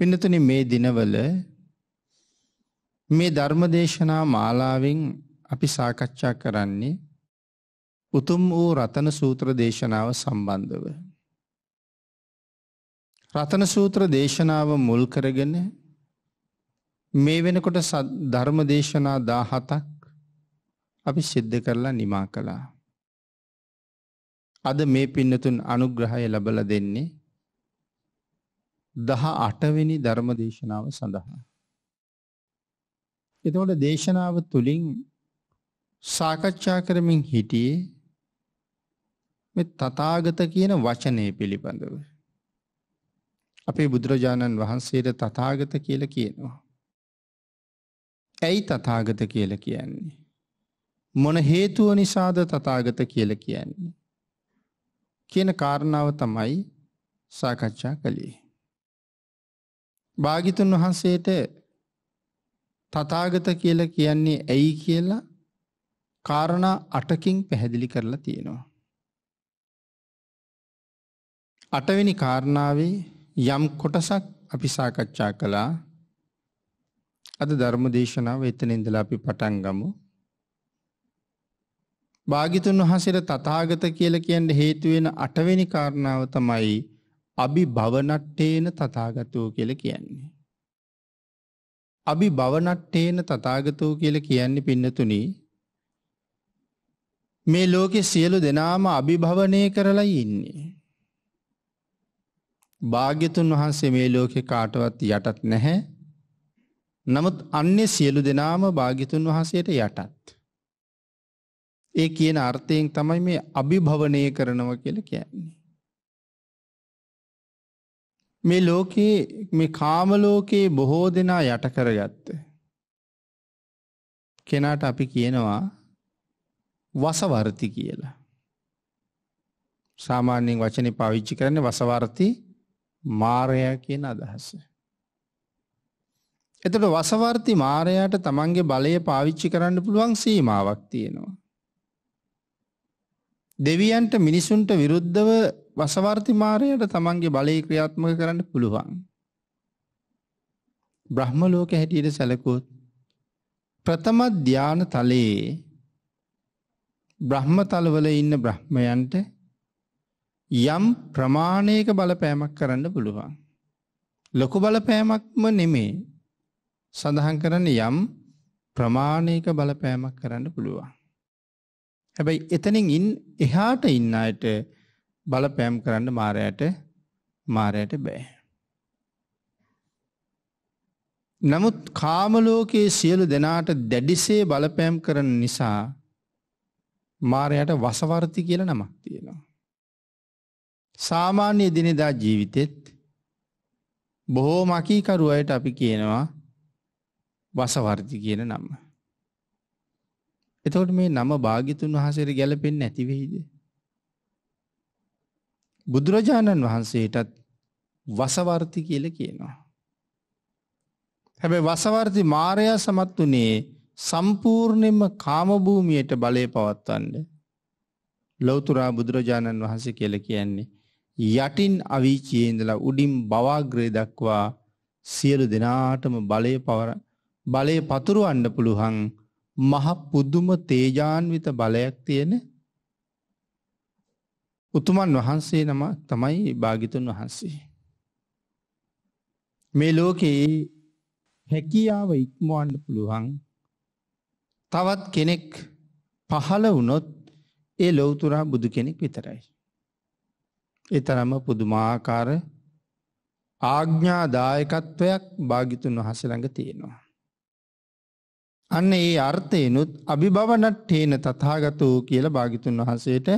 පින්නතුනි මේ දිනවල මේ ධර්මදේශනා මාලාවෙන් අපි සාකච්ඡා කරන්නේ උතුම් වූ රතන සූත්‍ර දේශනාව සම්බන්ධව. රතන සූත්‍ර දේශනාව මුල් කරගෙන මේ වෙනකොට ධර්ම දේශනා දාහතක් අපි සිද්ධ කරලා නිමා කළා. අද මේ පින්නතුන් අනුග්‍රහය ලබල දෙන්නේ දහ අටවෙනි ධර්ම දේශනාව සඳහා. එතකොට දේශනාව තුළින් සාකච්ඡා කරමින් හිටියේ මෙ තතාගත කියන වචනය පිළිබඳව. අපේ බුදුරජාණන් වහන්සේට තතාගත කියල කියනවා. ඇයි තතාගත කියල කියන්නේ. මොන හේතුව නිසාද තතාගත කියල කියන්නේ. කියන කාරණාව තමයි සාකච්ඡා කළේ. භාගිතුන් වහන්සේට තථාගත කියලා කියන්නේ ඇයි කියලා කාරණා 8කින් පැහැදිලි කරලා තියෙනවා. අටවෙනි කාරණාවේ යම් කොටසක් අපි සාකච්ඡා කළා. අද ධර්ම දේශනාව එතන ඉඳලා අපි පටන් ගමු. භාගිතුන් වහන්සේට තථාගත කියලා කියන්න හේතු වෙන අටවෙනි කාරණාව තමයි අභි භවනට්ටේන තතාගතෝ කියල කියන්නේ. අභි භවනට්ටේන තතාගතෝ කියල කියන්නේ පින්නතුනි මේ ලෝකෙ සියලු දෙනාම අභිභවනය කරලා ඉන්නේ. භාග්‍යතුන් වහන්සේ මේ ලෝකෙ කාටවත් යටත් නැහැ නමුත් අන්නේ සියලු දෙනාම භාගිතුන් වහන්සේට යටත්. ඒ කියන අර්ථයෙන් තමයි මේ අභිභවනය කරනව කියල කියන්නේ. මේ ලෝකයේ මේ කාම ලෝකයේ බොහෝ දෙනා යට කරගත්ත කෙනාට අපි කියනවා වසවර්ති කියලා. සාමාන්‍යයෙන් වචනේ පාවිච්චි කරන්නේ වසවර්ති මාරයා කියන අදහස. එතකොට වසවර්ති මාරයාට තමන්ගේ බලය පාවිච්චි කරන්න පුළුවන් සීමාවක් තියෙනවා. දෙවියන්ට මිනිසුන්ට විරුද්ධව වසවර්ති මාරයට තමන්ගේ බලය ක්‍රියාත්මක කරන්න පුළුවන්. බ්‍රහ්ම ලෝක හැටියට සැලකුවොත් ප්‍රථම ධාන තලයේ බ්‍රහ්ම තලවල ඉන්න බ්‍රහ්මයන්ට යම් ප්‍රමාණයක බලපෑමක් කරන්න පුළුවන්. ලොකු බලපෑමක්ම නෙමේ සඳහන් කරන්න යම් ප්‍රමාණයක බලපෑමක් කරන්න පුළුවන්. හැබැයි එතනින් ඉන් එහාට ඉන්න අයට බලපෑම් කරන්න මාරයට මාරයට බෑ. නමුත් කාමලෝකයේ සියලු දෙනාට දැඩිසේ බලපෑම් කරන නිසා මාරයට වසවර්ති කියල නමක් තියෙනවා. සාමාන්‍ය දිනෙදා ජීවිතෙත් බොහෝ මකීකරුවයට අපි කියනවා වසවර්ති කියන නම්ම. එතකොට මේ නම භාග්‍යතුන් වහන්සේට ගැලපෙන්නේ නැති වෙයිද? බුදුරජාණන් වහන්සේටත් වසවර්ති කියලා කියනවා. හැබැයි වසවර්ති මාරයා සමත් උනේ සම්පූර්ණයෙන්ම කාම භූමියට බලය පවත්වන්න ලෞතුරා බුදුරජාණන් වහන්සේ කියලා කියන්නේ යටින් අවීචියේ ඉඳලා උඩින් බවාග්‍රය දක්වා සියලු දෙනාටම බලය පවර බලය පතුරවන්න පුළුවන් මහ පුදුම තේජාන්විත බලයක් තියෙන උතුමන් වහන්සේ නම තමයි භාගිතුන් වහන්සේ. මේ ලෝකයේ හැකියාව ඉක්මවන්න පුළුවන් තවත් කෙනෙක් පහළ වුණොත් ඒ ලොවතුරා බුදු කෙනෙක් විතරයි. ඒ තරම පුදුමාකාර ආග්ඥාදායකත්වයක් භාගිතුන් වහස ළඟ තියෙනවා. අන්න ඒ අර්ථයනුත් අභිභවනට්ඨේන තථාගතෝ කියලා භාගිතුන් වහන්සේට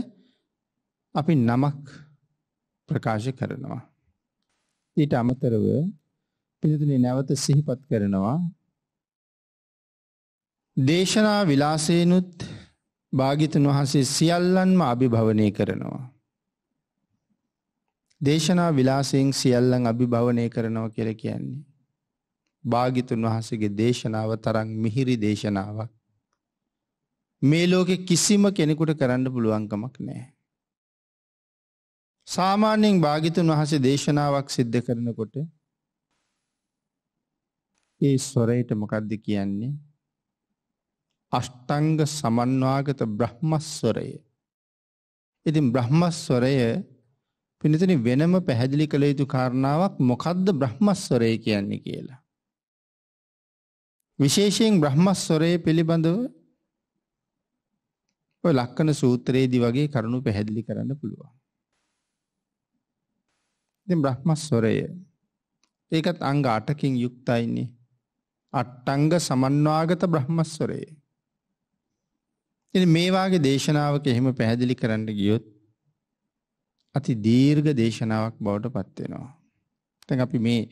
අපි නමක් ප්‍රකාශ කරනවා. ඊට අමතරව පිළිතුනේ නැවත සිහිපත් කරනවා දේශනා විලාසේනුත් භාගිතුන් වහන්සේ සියල්ලන්ම අභිභවනය කරනවා. දේශනා විලාසයෙන් සියල්ලන් අභිභවනය කරනවා කියලා කියන්නේ භාගිතුන් වහන්සේගේ දේශනාව තරම් මිහිරි දේශනාවක්. මේ ලෝකෙ කිසිම කෙනෙකුට කරන්න පුළුවන්කමක් නෑ. සාමාන්‍යයෙන් භාගිතුන් වහසේ දේශනාවක් සිද්ධ කරනකොට ඒ ස්වරයට මොකක්ද කියන්නේ අෂ්ටංග සමන්වාගත බ්‍රහ්මස්වරය. ඉතින් බ්‍රහ්මස්වරය පිණිතන වෙනම පැහැදිලි කළ යුතු කාරණාවක් මොකද්ද බ්‍රහ්මස්වරය කියන්නේ කියලා. විශේෂයෙන් බ්‍රහ්මස්වරය පිළිබඳව ඔය ලක්කන සූත්‍රයේදී වගේ කරුණු පැහැදිලි කරන්න පුළුවන්. ඉතින් බ්‍රහ්මස්වරය ඒකත් අංග 8කින් යුක්තයිනේ. අට්ටංග සමන්වාගත බ්‍රහ්මස්වරය. ඉතින් මේ වාගේ දේශනාවක එහෙම පැහැදිලි කරන්න ගියොත් අති දීර්ඝ දේශනාවක් බවට පත් වෙනවා. දැන් අපි මේ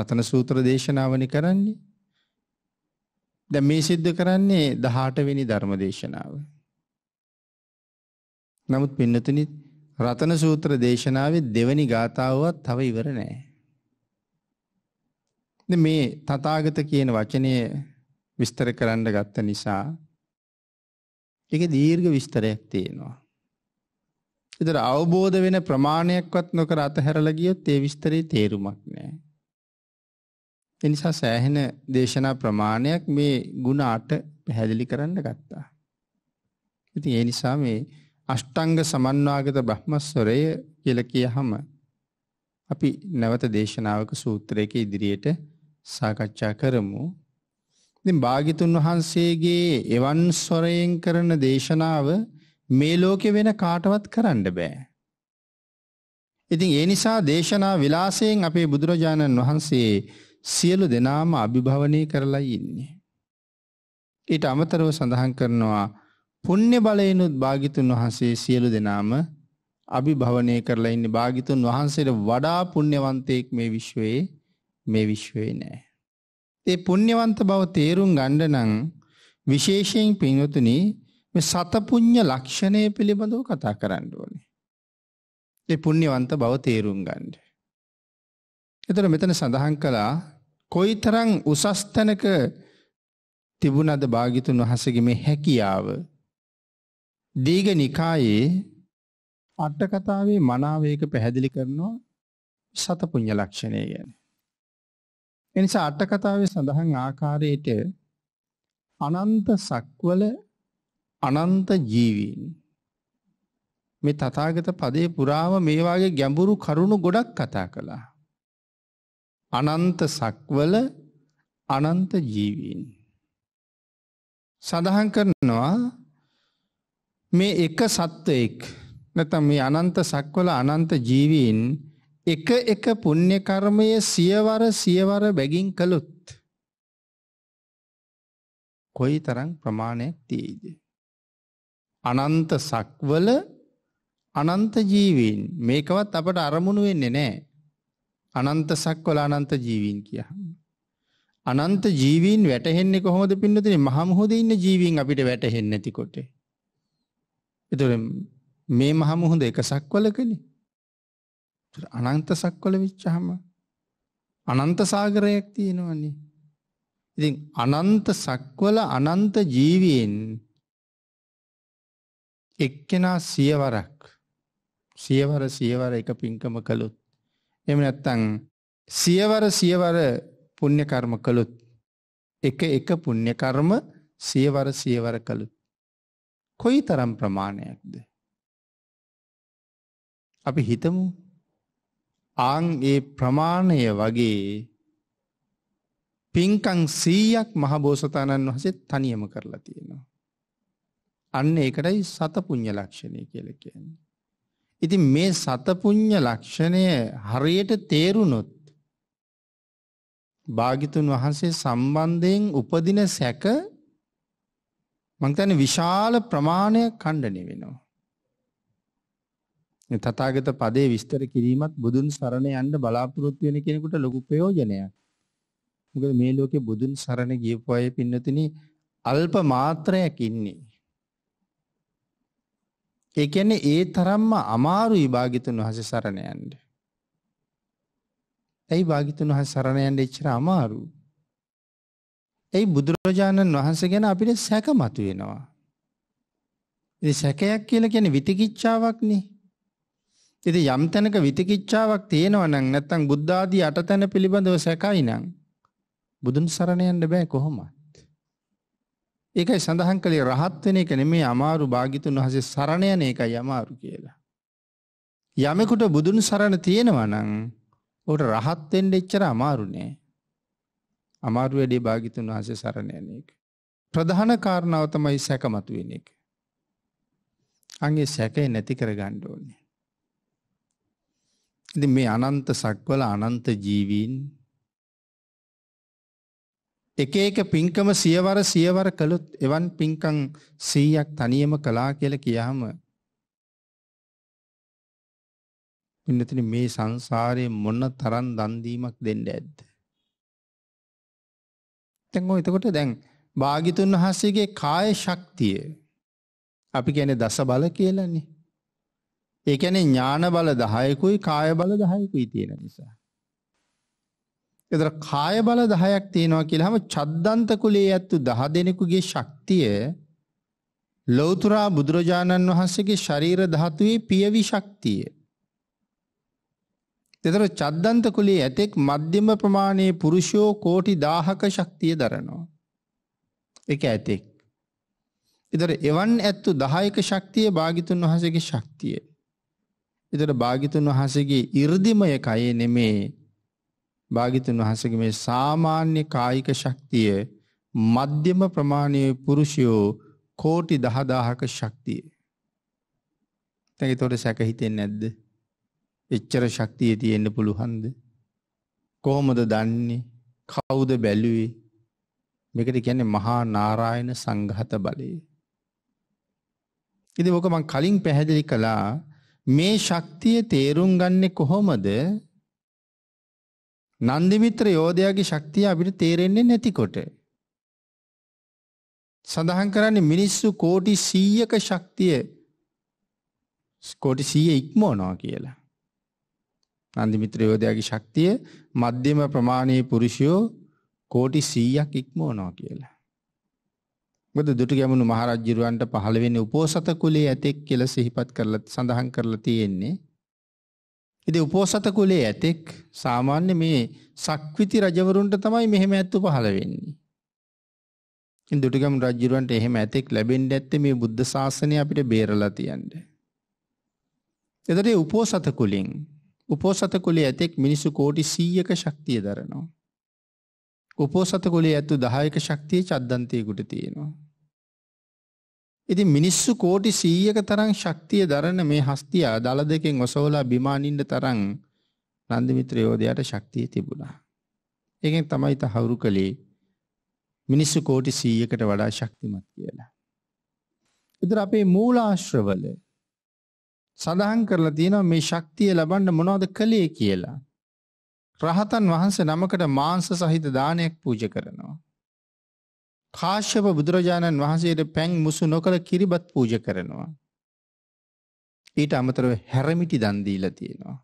රතන සූත්‍ර දේශනාවනි කරන්නේ දැන් මේ සිද්ධ කරන්නේ 18 වෙනි ධර්මදේශනාව. නමුත් පින්නතුනි රතන සූත්‍ර දේශනාවේ දෙවැනි ගාථාවවත් තව ඉවර නැහැ. මේ තථාගත කියන වචනය විස්තර කරන්න ගත්ත නිසා ඒක දීර්ඝ විස්තරයක් තියෙනවා. ඒතර අවබෝධ වෙන ප්‍රමාණයක්වත් නොකර අතහැරලා ගියොත් ඒ විස්තරේ තේරුමක් නැහැ. එනිසා සෑහෙන දේශනා ප්‍රමාණයක් මේ ಗುಣ අට පැහැදිලි කරන්න ගත්තා. ඉතින් ඒ නිසා මේ අෂ්ටාංග සමන්වාගත බ්‍රහ්මස්වරය කියලා කියහම අපි නැවත දේශනාවක සූත්‍රයක ඉදිරියට සාකච්ඡා කරමු. ඉතින් භාග්‍යතුන් වහන්සේගේ එවන් ස්වරයෙන් කරන දේශනාව මේ ලෝකේ වෙන කාටවත් කරන්න බෑ. ඉතින් ඒ නිසා දේශනා විලාසයෙන් අපේ බුදුරජාණන් වහන්සේ සියලු දෙනාම අභිභවනය කරලයි ඉන්නේ. ඊට අමතරව සඳහන් කරනවා පුණ්‍ය බලයනුත් භාගිතුන් වහන්සේ සියලු දෙනාම අභිභවනය කරලා ඉන්නේ භාගිතුන් වහන්සේට වඩා පුණ්‍යවන්තයෙක් මේ විශ්වයේ මේ විශ්වයේ නෑ. ඒ පුණ්‍යවන්ත බව තේරුම් ගන්න නම් විශේෂයෙන් පින්වතුනි මේ සතපුඤ්ඤ ලක්ෂණය පිළිබඳව කතා කරන්න ඕනේ. ඒ පුණ්‍යවන්ත බව තේරුම් ගන්න. එතන මෙතන සඳහන් කළා කොයිතරම් උසස් තැනක තිබුණද භාග්‍යතුන් වහන්සේගේ මේ හැකියාව දීඝ නිකායේ අට කතාවේ මනාවේක පැහැදිලි කරනවා සත පුඤ්ඤ ලක්ෂණය ගැන. ඒ නිසා අට කතාවේ සඳහන් ආකාරයට අනන්ත සක්වල අනන්ත ජීවීන් මේ තථාගත පදේ පුරාම මේ වාගේ ගැඹුරු කරුණු ගොඩක් කතා කළා. අනන්ත සක්වල අනන්ත ජීවීන්. සඳහන් කරනවා මේ එක සත්වයෙක් නැතම් මේ අනන්ත සක්වල අනන්ත ජීවීන් එක එක පුණ්‍ය කර්මය සියවර සියවර බැගින් කළොත් කොයි තරම් ප්‍රමාණයක් තියේද අනන්ත සක්වල අනන්ත ජීවීන් මේකවත් අපට අරමුණු වෙන්නේ නැහැ අනන්ත සක්වල අනන්ත ජීවීන් කියහම. අනන්ත ජීවීන් වැටහෙන්නේ කොහොමද පින්නතින මහමුහොද ඉන්න ජීවීන් අපිට වැටහෙන්න ඇතිකොට. එතුර මේ මහමුහොද එක සක්වල කළි. අනන්ත සක්වල විච්චහම අනන්ත සාගරයක් තියෙනවන්නේ. ඉතින් අනන්ත සක්වල අනන්ත ජීවීන් එක්කෙනා සියවරක් සියවර සියවර එක පින්කම කළුත් එහෙම නැත්නම් සියවර සියවර පුණ්‍ය කර්ම කළොත් එක එක පුණ්‍ය කර්ම සියවර සියවර කළොත් කොයිතරම් ප්‍රමාණයක්ද අපි හිතමු ආන් ඒ ප්‍රමාණය වගේ පින්කම් 100ක් මහ බෝසතාණන් වහන්සේ තනියම කරලා තියෙනවා අන්න ඒකටයි සත පුණ්‍ය ලක්ෂණය කියලා කියන්නේ ඉතින් මේ සතපුඤ්ඤ ලක්ෂණය හරියට තේරුනොත් භාගිතුන් වහන්සේ සම්බන්ධයෙන් උපදින සැක මං කියන්නේ විශාල ප්‍රමාණයක් ඛණ්ඩණය වෙනවා. මේ තථාගත පදේ විස්තර කිරීමත් බුදුන් සරණ යන්න බලාපොරොත්තු වෙන කෙනෙකුට ලොකු ප්‍රයෝජනයක්. මොකද මේ ලෝකේ බුදුන් සරණ ගියපු අය පින්නතිනි අල්ප මාත්‍රයක් ඉන්නේ. ඒ කියන්නේ ඒ තරම්ම අමාරුයි භාගිතුන් වහස සරණ යන්න. ඇයි භාගිතුන් වහස සරණ යන්න එච්චර අමාරු? ඇයි බුදුරජාණන් වහන්සේ ගැන අපිට සැක මතුවෙනවා? ඒ සැකයක් කියලා කියන්නේ විතිකිච්ඡාවක්නේ. ඉතින් යම් තැනක විතිකිච්ඡාවක් තියෙනවා නම් නැත්නම් බුද්ධ ආදී අටතැන පිළිබඳව සැකයි නම් බුදුන් සරණ යන්න බෑ කොහොමද? ඒකයි සඳහන් කළේ රහත්වෙන එක නෙමේ අමාරු භාගිතුන් වහසේ සරණයන ඒකයි අමාරු කියලා. යමෙකුට බුදුන් සරණ තියෙනවනං ඕට රහත්වෙන්ට එච්චර අමාරුනේ. අමාරු වැඩේ භාගිතුන් වහසේ සරණයන එක. ප්‍රධාන කාරණාව තමයි සැකමතුවෙන එක. අගේ සැකය නැති කර ගණ්ඩෝන්නේ. ඉති මේ අනන්ත සක්වල අනන්ත ජීවීන් එක එක පින්කම සියවර සියවර කළොත් එවන් පින්කම් 100ක් තනියම කළා කියලා කියාම පින්නතින මේ සංසාරේ මොන තරම් දන් දීමක් දෙන්න ඇද්ද? දැන් ඔය එතකොට දැන් භාගිතුන් වහන්සේගේ කාය ශක්තිය අපි කියන්නේ දස බල කියලානේ. ඒ කියන්නේ ඥාන බල 10කුයි කාය බල 10කුයි තියෙන නිසා. එතන කාය බල 10ක් තියෙනවා කියලාම චද්දන්ත කුලයේ ඇතු 10 දෙනෙකුගේ ශක්තිය ලෞතුරා බුදුරජාණන් වහන්සේගේ ශරීර ධාතුවේ පියවි ශක්තිය. එතන චද්දන්ත කුලයේ ඇතෙක් මධ්‍යම ප්‍රමාණයේ පුරුෂයෝ කෝටි 1000ක ශක්තිය දරනවා. ඒක ඇතෙක්. එතන එවන් ඇතු 10ක ශක්තිය භාගිතුන් වහන්සේගේ ශක්තිය. එතන භාගිතුන් වහන්සේගේ 이르දිමය කයේ නෙමේ භාගිතුන් වහන්සේගේ මේ සාමාන්‍ය කායික ශක්තිය මධ්‍යම ප්‍රමාණයේ පුරුෂයෝ කෝටි 10000ක ශක්තිය. දැන් ඒතකොට සැක හිතෙන්නේ නැද්ද? එච්චර ශක්තිය තියෙන්න පුළුවන්ද? කොහොමද දන්නේ? කවුද බැලුවේ? මේකට කියන්නේ මහා නාරායන සංඝත බලය. ඉතින් ඔක මම කලින් පැහැදිලි කළා මේ ශක්තිය තේරුම් ගන්නේ කොහොමද? නන්දිමිත්‍ර යෝධයාගේ ශක්තිය අපිට තේරෙන්නේ නැතිකොට. සඳහන් කරන්නේ මිනිස්සු කෝටි 100ක ශක්තිය කෝටි 100 ඉක්මවනවා කියලා. නන්දිමිත්‍ර යෝධයාගේ ශක්තිය මධ්‍යම ප්‍රමාණයේ පුරුෂයෝ කෝටි 100ක් ඉක්මවනවා කියලා. මොකද දුටු ගැමුණු මහරජුරවන්ට පහළ වෙන්නේ උපෝසත කුලයේ ඇතෙක් කියලා සිහිපත් කරලා සඳහන් කරලා තියෙන්නේ. ඉතින් උපෝසත කුලයේ ඇතෙක් සාමාන්‍ය මේ සක්විති රජවරුන්ට තමයි මෙහෙම ඇත්තු පහළ වෙන්නේ. ඉතින් දුටුගම් රජුරන්ට එහෙම ඇතෙක් ලැබෙන්න ඇත්තේ මේ බුද්ධ ශාසනය අපිට බේරලා තියන්නේ. එතකොට උපෝසත කුලෙන් උපෝසත කුලයේ ඇතෙක් මිනිසු කෝටි 100ක ශක්තිය දරනවා. උපෝසත කුලයේ ඇතු 10ක ශක්තිය චද්දන්තියෙකුට තියෙනවා. ඉතින් මිනිස්සු කෝටි 100ක තරම් ශක්තිය දරන මේ හස්තිය දල දෙකෙන් ඔසවලා බිම අනින්න තරම් නන්දිමිත්‍ර යෝධයාට ශක්තිය තිබුණා. ඒකෙන් තමයි තහවුරු කළේ මිනිස්සු කෝටි 100කට වඩා ශක්තිමත් කියලා. ඉතින් අපේ මූලාශ්‍රවල සඳහන් කරලා තියෙනවා මේ ශක්තිය ලබන්න මොනවද කළේ කියලා. රහතන් වහන්සේ නමකට මාංශ සහිත දානයක් පූජා කරනවා. කාශ්‍යප බුදුරජාණන් වහන්සේට පැන් මුසු නොකළ කිරිබත් පූජ කරනවා. ඊට අමතරව හැරමිටි දන්දීල තියෙනවා.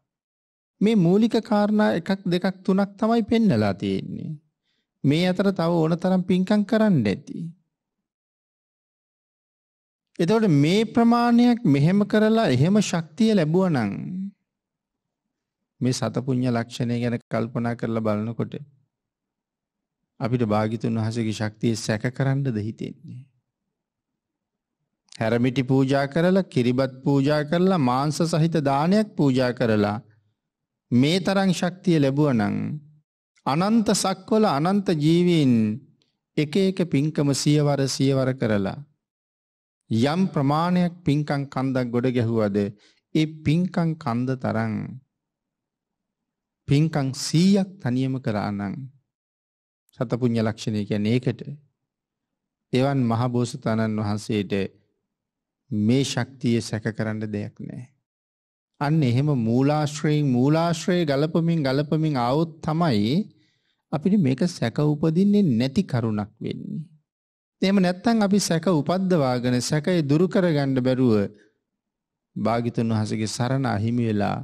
මේ මූලික කාරණා එකක් දෙකක් තුනක් තමයි පෙන්නලා තියෙන්නේ. මේ අතර තව ඕන තරම් පින්කම් කරන්න ඇති. එතකොට මේ ප්‍රමාණයක් මෙහෙම කරලා එහෙම ශක්තිය ලැබුවනම් මේ සතපුඤ්ඤ ලක්ෂණය ගැන කල්පනා කරලා බලනකොට අපිට භාගිතුන් වහසගේ ශක්තිය සැක කරන්නද හිතෙන්නේ. හැරමිටි පූජා කරලා කිරිබත් පූජා කරලා මාංස සහිත දානයක් පූජා කරලා මේ තරං ශක්තිය ලැබුවනං අනන්ත සක්වල අනන්ත ජීවීන් එක එක පින්කම සියවර සියවර කරලා යම් ප්‍රමාණයක් පින්කං කන්දක් ගොඩ ගැහුවද ඒ පින්කං කන්ද තරං පින්කං සීයක් තනියම කරානං සතපුඤ්ඤ ලක්ෂණය කියන්නේ ඒකට. එවන් මහ බෝසතාණන් වහන්සේට මේ ශක්තිය සැකකරන්න දෙයක් නැහැ. අන්න එහෙම මූලාශ්‍රයෙන් මූලාශ්‍රය ගලපමින් ගලපමින් આવොත් තමයි අපිට මේක සැක උපදින්නේ නැති කරුණක් වෙන්නේ. එහෙම නැත්නම් අපි සැක උපද්දවාගෙන සැකය දුරු කරගන්න බැරුව භාගිතුන් වහන්සේගේ සරණ අහිමි වෙලා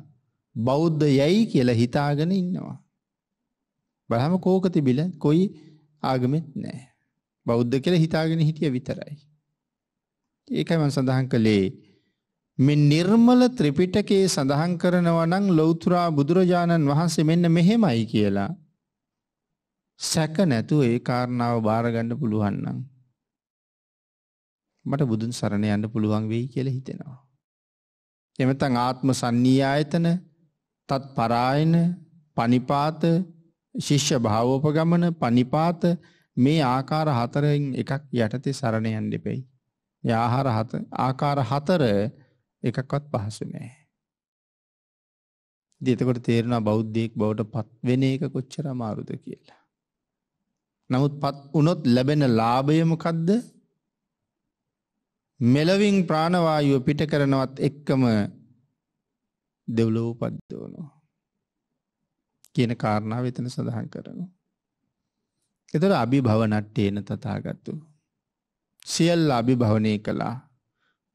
බෞද්ධ යයි කියලා හිතාගෙන ඉන්නවා. බලහම කෝක තිබිල කොයි ආගමෙත් නෑ. බෞද්ධ කියලා හිතාගෙන හිටිය විතරයි. ඒකයි මම සඳහන් කළේ මේ නිර්මල ත්‍රිපිටකයේ සඳහන් කරනවා නම් ලෞතර බුදුරජාණන් වහන්සේ මෙන්න මෙහෙමයි කියලා. සැක නැතුව ඒ කාරණාව බාරගන්න පුළුවන් නම් මට බුදුන් සරණ යන්න පුළුවන් වෙයි කියලා හිතෙනවා. එමෙතන් ආත්ම සංනියායතන, තත් පරායන, පනිපාත ශිෂ්‍ය භාවෝපගමන පනිපාත මේ ආකාර හතරෙන් එකක් යටතේ සරණ යන්න දෙපෙයි. ඒ ආහාර හත ආකාර හතර එකක්වත් පහසු නෑ. ඉතින් එතකොට තේරෙනවා බෞද්ධයෙක් බවට පත් වෙන එක කොච්චර අමාරුද කියලා. නමුත් පත් වුණොත් ලැබෙන ලාභය මොකද්ද? මෙලවින් ප්‍රාණවායුව පිට කරනවත් එක්කම දෙව්ලොව උපද්දවනවා. කියන කාරණාව එතන සඳහන් කරනවා. එතකොට අභිභවනට්ඨේන තථාගතු. සියල්ල අභිභවනය කළා.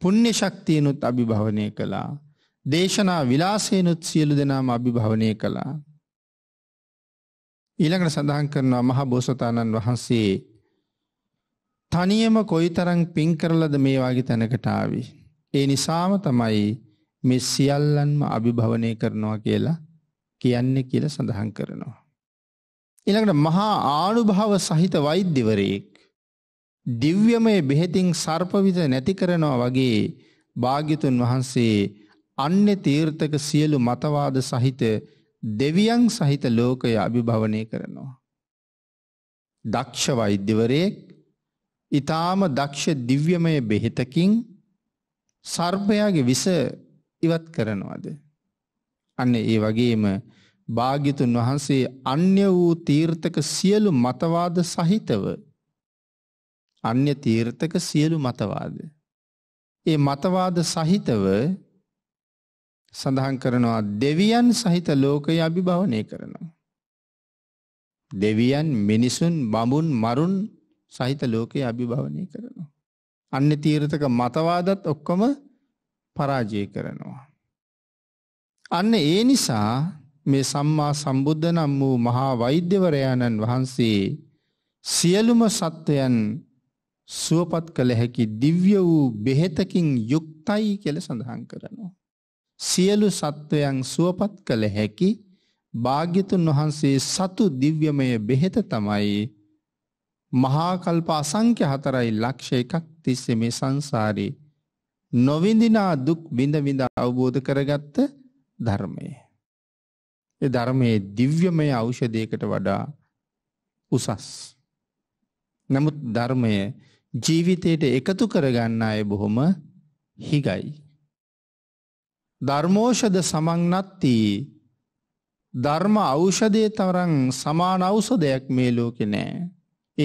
පුණ්‍ය ශක්තියනුත් අභිභවනය කළා. දේශනා විලාසයනුත් සියලු දෙනාම අභිභවනය කළා. ඊළඟට සඳහන් කරනවා මහා බෝසතාණන් වහන්සේ තනියම කොයිතරම් පින් කරලද මේ වගේ තැනකට ආවේ. ඒ නිසාම තමයි මේ සියල්ලන්ම අභිභවනය කරනවා කියලා කියන්නේ කියලා සඳහන් කරනවා. ඊළඟට මහා ආනුභාව සහිත වෛද්‍යවරයෙක් දිව්‍යමය බෙහෙතින් සර්පවිද නැති කරනවා වගේ භාග්‍යතුන් වහන්සේ අන්‍ය තීර්ථක සියලු මතවාද සහිත දෙවියන් සහිත ලෝකය අභිභවනය කරනවා. දක්ෂ වෛද්‍යවරයෙක් ඊටාම දක්ෂ දිව්‍යමය බෙහෙතකින් සර්පයාගේ විස ඉවත් කරනවද? අන්න ඒ වගේම භාග්‍යතුන් වහන්සේ අන්‍ය වූ තීර්ථක සියලු මතවාද සහිතව අන්‍ය තීර්ථක සියලු මතවාද. ඒ මතවාද සහිතව සඳහන් කරනවා දෙවියන් සහිත ලෝකය අභිභවනය කරනවා. දෙවියන් මිනිසුන් බඹුන් මරුන් සහිත ලෝකයේ අභිභවනය කරනවා. අන්න තීර්ථක මතවාදත් ඔක්කොම පරාජය කරනවා. අන්න ඒ නිසා මේ සම්මා සම්බුද්ධ නම් වූ මහා වෛද්‍යවරයාණන් වහන්සේ සියලුම සත්වයන් සුවපත් කළ හැකි දිව්‍ය වූ බෙහෙතකින් යුක්තයි කියල සඳහන් කරනවා. සියලු සත්වයන් සුවපත් කළ හැකි භාග්‍යතුන් වහන්සේ සතු දිව්‍යමය බෙහෙත තමයි මහාකල්ප අසංක්‍ය හතරයි ලක්ෂ එකක් තිස්සේ මේ සංසාරේ නොවිඳිනා දුක් විඳ විඳ අවබෝධ කරගත්ත ධර්මය. ඒ ධර්මයේ දිව්‍යමය ඖෂධයකට වඩා උසස්. නමුත් ධර්මය ජීවිතයට එකතු කරගන්න අය බොහොම හිගයි. ධර්මෝෂද සමන්නත්තිී ධර්ම ඖෂදය තරං සමාන අවසදයක් මේ ලෝකෙ නෑ.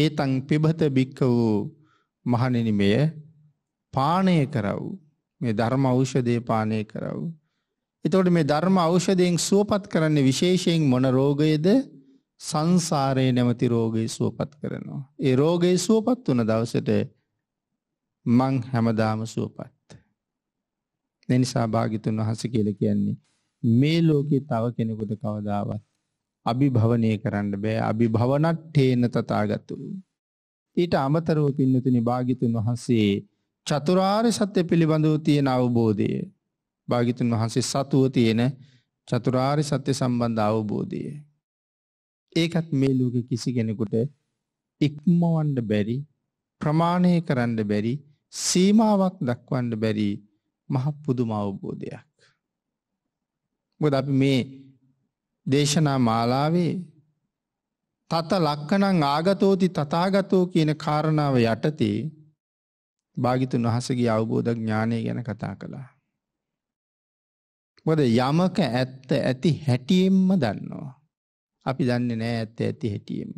ඒතං පිබත බික්ක වූ මහනිනිමය පානය කරව් මේ ධර්ම ඖෂදය පානය කරව්. එතකොට මේ ධර්ම ඖෂධයෙන් සුවපත් කරන්නේ විශේෂයෙන් මොන රෝගයේද? සංසාරයේ නැමැති රෝගේ සුවපත් කරනවා. ඒ රෝගේ සුවපත් වුණ දවසට මං හැමදාම සුවපත්. ඒ නිසා භාග්‍යතුන් වහන්සේ කියලා කියන්නේ මේ ලෝකේ තව කෙනෙකුට කවදාවත් අභිභවනය කරන්න බෑ අභිභවනට්ඨේන තථාගතු ඊට අමතරව පින්නතුනි භාග්‍යතුන් වහන්සේ චතුරාර්ය සත්‍ය පිළිබඳව තියෙන අවබෝධය භාගිතුන් වහන්සේ සතුව තියෙන චතුරාරි සත්‍ය සම්බන්ධ අවබෝධය. ඒකත් මේ ලෝකෙ කිසි කෙනෙකුට ඉක්මවන්න බැරි ප්‍රමාණය කරන්න බැරි සීමාවක් දක්වන්න බැරි මහ පුදුම අවබෝධයක්. මොකද අපි මේ දේශනා මාලාවේ තත ලක්කනං ආගතෝති තථාගතෝ කියන කාරණාව යටතේ භාගිතුන් වහන්සේගේ අවබෝධ ඥානය ගැන කතා කළා. මොකද යමක ඇත්ත ඇති හැටියෙන්ම දන්නවා. අපි දන්නේ නැහැ ඇත්ත ඇති හැටියෙන්ම.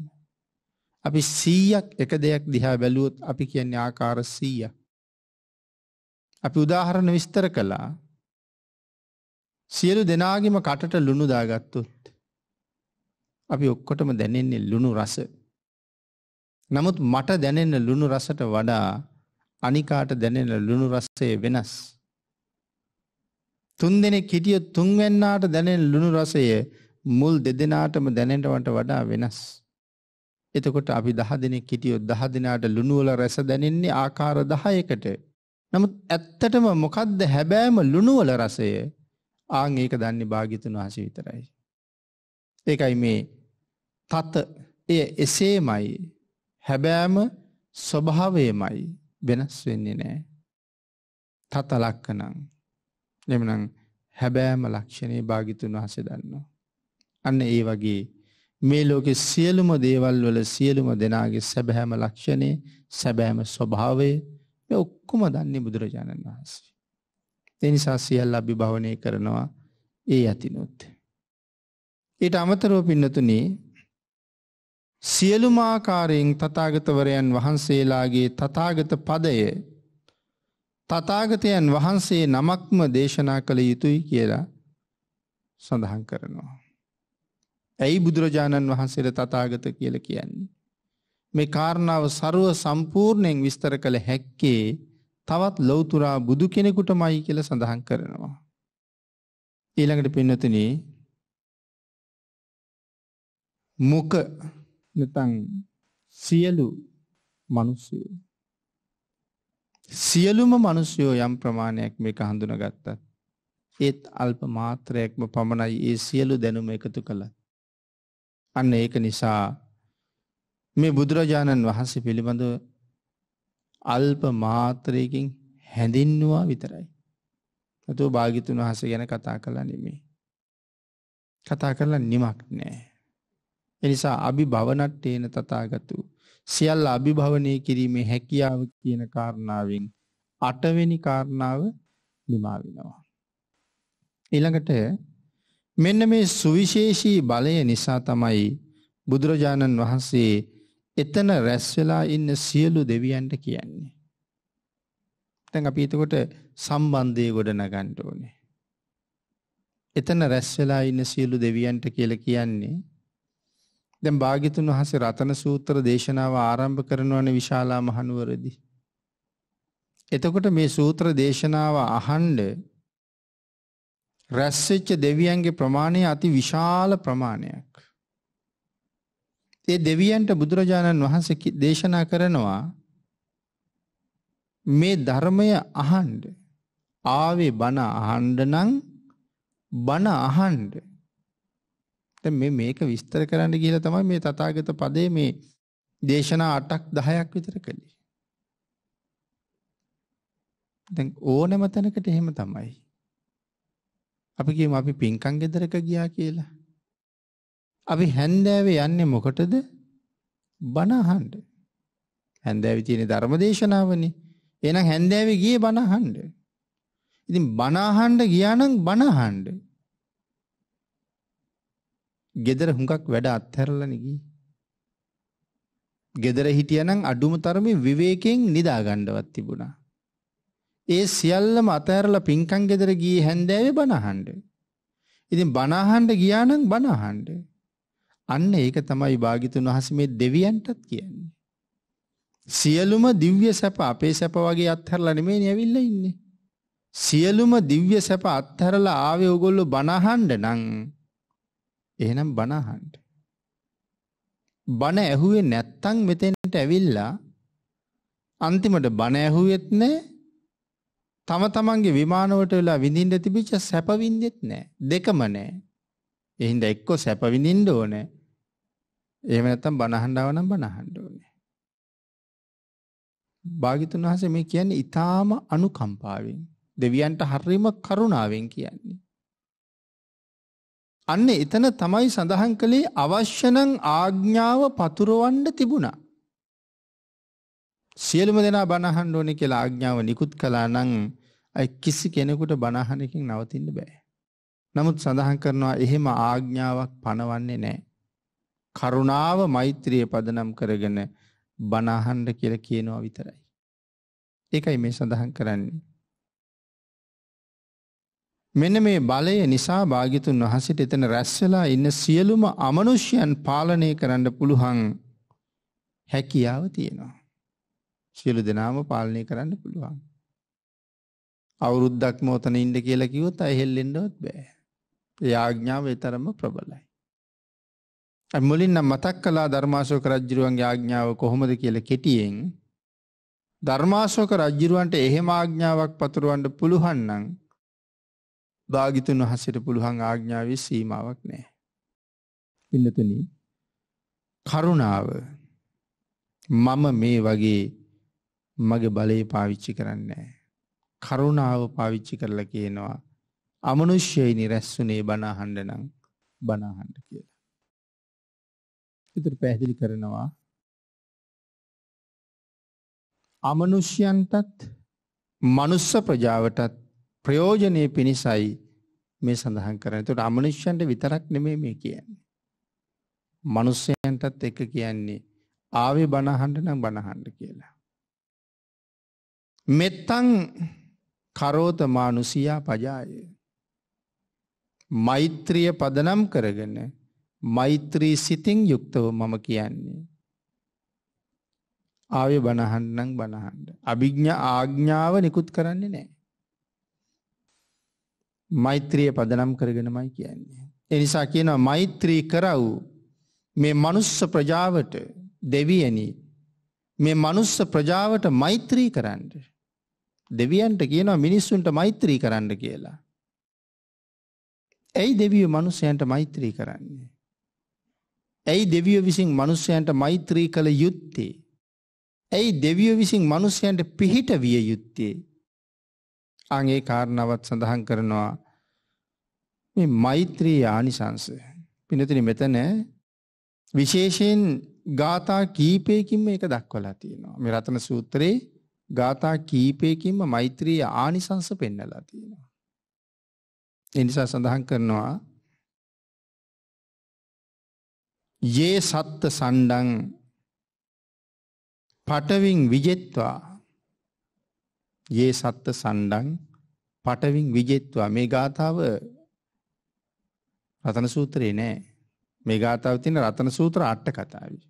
අපි 100ක් එක දෙයක් දිහා බැලුවොත් අපි කියන්නේ ආකාර 100ක්. අපි උදාහරණ විස්තර කළා. සියලු දෙනාගෙම කටට ලුණු දාගත්තොත් අපි ඔක්කොටම දැනෙන්නේ ලුණු රස. නමුත් මට දැනෙන ලුණු රසට වඩා අනිකාට දැනෙන ලුණු රසය වෙනස්. තුන් දෙනෙක් හිටිය තුන්වැන්නාට දැනෙන ලුණු රසය මුල් දෙදෙනාටම දැනෙනවට වඩා වෙනස්. එතකොට අපි දහ දෙනෙක් හිටියොත් දහ දෙනාට ලුණු වල රස දැනෙන්නේ ආකාර 10කට. නමුත් ඇත්තටම මොකද්ද හැබෑම ලුණු වල රසය? ආන් ඒක දන්නේ භාග්‍යතුන් වහන්සේ විතරයි. ඒකයි මේ තත එය එසේමයි හැබෑම ස්වභාවයමයි වෙනස් වෙන්නේ නැහැ. තත ලක්කනං එමනම් හැබෑම ලක්ෂණේ භාගිතුන් වහසේ දන්නවා. අන්න ඒ වගේ මේ ලෝකෙ සියලුම දේවල් වල සියලුම දෙනාගේ සැබෑම ලක්ෂණේ සැබෑම ස්වභාවය මේ ඔක්කොම දන්නේ බුදුරජාණන් වහන්සේ. ඒ නිසා සියල්ල අභිභවනය කරනවා ඒ යතිනුත්. ඊට අමතරව පින්නතුනේ සියලුම ආකාරයෙන් තථාගතවරයන් වහන්සේලාගේ තථාගත පදය තථාගතයන් වහන්සේ නමක්ම දේශනා කළ යුතුයි කියලා සඳහන් කරනවා. ඇයි බුදුරජාණන් වහන්සේට තථාගත කියලා කියන්නේ? මේ කාරණාව ਸਰව සම්පූර්ණයෙන් විස්තර කළ හැක්කේ තවත් ලෞතුරා බුදු කෙනෙකුටමයි කියලා සඳහන් කරනවා. ඊළඟට පින්නතුනි මුක නැතන් සියලු මිනිස්සු සියලුම මිනිස්සුયો යම් ප්‍රමාණයක් මේක හඳුනගත්තත් ඒත් අල්ප මාත්‍රයක්ම පමණයි ඒ සියලු දැනුම එකතු කළා. අන්න ඒක නිසා මේ බුදුරජාණන් වහන්සේ පිළිබඳව අල්ප මාත්‍රයකින් හැඳින්නවා විතරයි. ඇතු භාගිතුන් වහස ගැන කතා කලා නෙමේ. කතා කරලා නිමක් නෑ. එනිසා අභි භවනට්ටේන තතාගතු සියල්ල අභිභවනය කිරීමේ හැකියාව කියන කාරණාවෙන් අටවෙනි කාරණාව නිමා වෙනවා. ඊළඟට මෙන්න මේ සුවිශේෂී බලය නිසා තමයි බුදුරජාණන් වහන්සේ එතන රැස් වෙලා ඉන්න සියලු දෙවියන්ට කියන්නේ. දැන් අපි එතකොට සම්බන්ධය ගොඩනගන්න ඕනේ. එතන රැස් වෙලා ඉන්න සියලු දෙවියන්ට කියලා කියන්නේ දැන් භාග්‍යතුන් වහන්සේ රතන සූත්‍ර දේශනාව ආරම්භ කරනවනේ විශාලා මහනුවරදී. එතකොට මේ සූත්‍ර දේශනාව අහන්ඩ රැස්සෙච්ච දෙවියන්ගේ ප්‍රමාණය අති විශාල ප්‍රමාණයක්. ඒ දෙවියන්ට බුදුරජාණන් වහන්සේ දේශනා කරනවා මේ ධර්මය අහන්ඩ ආවේ බණ අහන්ඩ නං බණ අහන්ඩ දැන් මේ මේක විස්තර කරන්න කියලා තමයි මේ තථාගත පදේ මේ දේශනා 8ක් 10ක් විතර කළේ. දැන් ඕනම තැනකට එහෙම තමයි. අපි කියමු අපි පින්කම් ගෙදරක ගියා කියලා. අපි හැන්දෑවේ යන්නේ මොකටද? බණ අහන්න. හැන්දෑවේ තියෙන ධර්මදේශනාවනේ. එහෙනම් හැන්දෑවේ ගියේ බණ අහන්න. ඉතින් බණ අහන්න ගියා නම් බණ අහන්න. gedara හුඟක් වැඩ අත්හැරලානේ ගියේ. gedara හිටියනම් අඩුම තරමේ විවේකයෙන් නිදා ගන්නවත් තිබුණා. ඒ සියල්ලම අතහැරලා පින්කම් gedara ගියේ හැන්දෑවේ බණ අහන්න. ඉතින් බණ අහන්න ගියා නම් බණ අහන්න. අන්න ඒක තමයි භාග්‍යතුන් වහන්සේ මේ දෙවියන්ටත් කියන්නේ. සියලුම දිව්‍ය සැප අපේ සැප වගේ අත්හැරලා නෙමෙයි ඇවිල්ලා ඉන්නේ. සියලුම දිව්‍ය සැප අත්හැරලා ආවේ ඕගොල්ලෝ බණ අහන්න නම් එහෙනම් බණ අහන්න. බණ ඇහුවේ නැත්තම් මෙතෙන්ට ඇවිල්ලා අන්තිමට බණ ඇහුවෙත් නැහැ. තම තමන්ගේ විමානවට වෙලා විඳින්න තිබිච්ච සැප විඳෙත් නැහැ. දෙකම නැහැ. එහෙනම් එක්ක සැප විඳින්න ඕනේ. එහෙම නැත්තම් බණ අහන්නව නම් බණ අහන්න ඕනේ. භාග්‍යතුන් වහන්සේ මේ කියන්නේ ඊටාම අනුකම්පාවෙන් දෙවියන්ට හරීම කරුණාවෙන් කියන්නේ. අන්න එතන තමයි සඳහන් කළේ අවශ්‍යනං ආග්ඥාව පතුරුවන්ඩ තිබුණා. සියලුම දෙනා බණහන් ඕනෙ කියලා ආග්ඥාව නිකුත් කලා නං ඇ කිසි කෙනෙකුට බණහනකින් නවතින්න බෑ. නමුත් සඳහන් කරනවා එහෙම ආග්ඥාවක් පණවන්නේ නෑ. කරුණාව මෛත්‍රිය පදනම් කරගෙන බනාහන්ඩ කියල කියනවා විතරයි. ඒකයි මේ සඳහන් කරන්නේ. මෙන්න මේ බලය නිසා භාගිතුන් වහසට එතන රැස්වෙලා ඉන්න සියලුම අමනුෂ්‍යයන් පාලනය කරන්න පුළුවන් හැකියාව තියෙනවා. සියලු දෙනාම පාලනය කරන්න පුළුවන්. අවුරුද්දක් මෝතන ඉන්ඩ කියල කිවොත් අහෙල්ලෙන්ඩවත් බෑ. යාඥාව තරම ප්‍රබලයි. මුලින් නම් මතක් කලා ධර්මාශෝක රජ්ජරුවන්ගේ ආඥාව කොහොමද කියල කෙටියෙන්. ධර්මාශෝක රජ්ජරුවන්ට එහෙම ආඥාවක් පතුරුවන්ට පුළුහන්නන් භාගිතුන් වහසට පුළුවන් ආග්ඥාවේ සීමාවක් නෑ. පින්නතුන කරුණාව මම මේ වගේ මගේ බලය පාවිච්චි කරන්නේ. කරුණාව පාවිච්චි කරලා කියනවා අමනුෂ්‍යයි නිරැස්සුනේ බනාහන්ඩ නං බනාහන්ඩ කියලා. ඉතුර පැහැදිලි කරනවා අමනුෂ්‍යයන්ටත් මනුස්ස ප්‍රජාවටත් ප්‍රයෝජනය පිණිසයි මේ සඳහන් කරන. එතකොට අමනුෂ්‍යයන්ට විතරක් නෙමෙයි මේ කියන්නේ. මනුස්සයන්ටත් එක කියන්නේ ආවේ බණහන්ඩ නම් බණහන්ඩ කියලා. මෙත්තං කරෝත මානුසියා පජාය. මෛත්‍රිය පදනම් කරගෙන මෛත්‍රී සිතින් යුක්තව මම කියන්නේ. ආවේ බණහන්ඩ නම් බණහන්ඩ. අභිග්ඥ ආග්ඥාව නිකුත් කරන්නේ නෑ. මෛත්‍රිය පදනම් කරගෙනමයි කියන්නේ. එනිසා කියනවා මෛත්‍රී කරව් මේ මනුස්ස ප්‍රජාවට දෙවියනි මේ මනුස්ස ප්‍රජාවට මෛත්‍රී කරන්න. දෙවියන්ට කියනවා මිනිස්සුන්ට මෛත්‍රී කරන්න කියලා. ඇයි දෙවිය මනුස්සයන්ට මෛත්‍රී කරන්නේ. ඇයි දෙවිය විසින් මනුස්සයන්ට මෛත්‍රී කළ යුත්තේ. ඇයි දෙවිය විසින් මනුස්සයන්ට පිහිට විය යුත්තේ අගේ කාරණාවත් සඳහන් කරනවා මේ මෛත්‍රී ආනිසංස. පිනතින මෙතන විශේෂයෙන් ගාථා කීපයකින්ම එක දක්වලා තියෙනවා. මේ රතන සූත්‍රයේ ගාථා කීපයකින්ම මෛත්‍රී ආනිසංස පෙන්නලා තියෙනවා. ඒ නිසා සඳහන් කරනවා යේ සත්ත සණ්ඩං පටවින් විජෙත්වා යේ සත්ත සණ්ඩං පටවින් විජෙත්වා මේ ගාථාව රතන සූත්‍රයේ නෑ මේ ගාථාව තියෙන රතන සූත්‍ර අට කතාවේ.